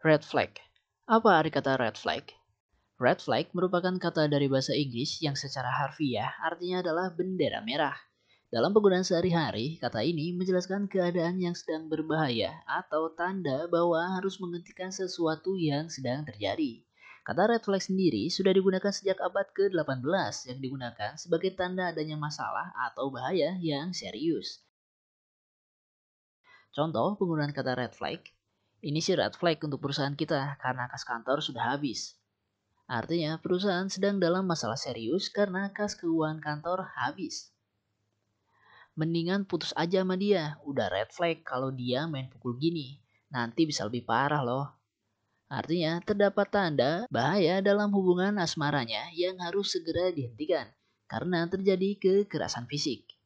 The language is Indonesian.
Red flag. Apa arti kata red flag? Red flag merupakan kata dari bahasa Inggris yang secara harfiah artinya adalah bendera merah. Dalam penggunaan sehari-hari, kata ini menjelaskan keadaan yang sedang berbahaya atau tanda bahwa harus menghentikan sesuatu yang sedang terjadi. Kata red flag sendiri sudah digunakan sejak abad ke-18 yang digunakan sebagai tanda adanya masalah atau bahaya yang serius. Contoh penggunaan kata red flag ini sih red flag untuk perusahaan kita karena kas kantor sudah habis. Artinya perusahaan sedang dalam masalah serius karena kas keuangan kantor habis. Mendingan putus aja sama dia, udah red flag kalau dia main pukul gini. Nanti bisa lebih parah loh. Artinya terdapat tanda bahaya dalam hubungan asmaranya yang harus segera dihentikan karena terjadi kekerasan fisik.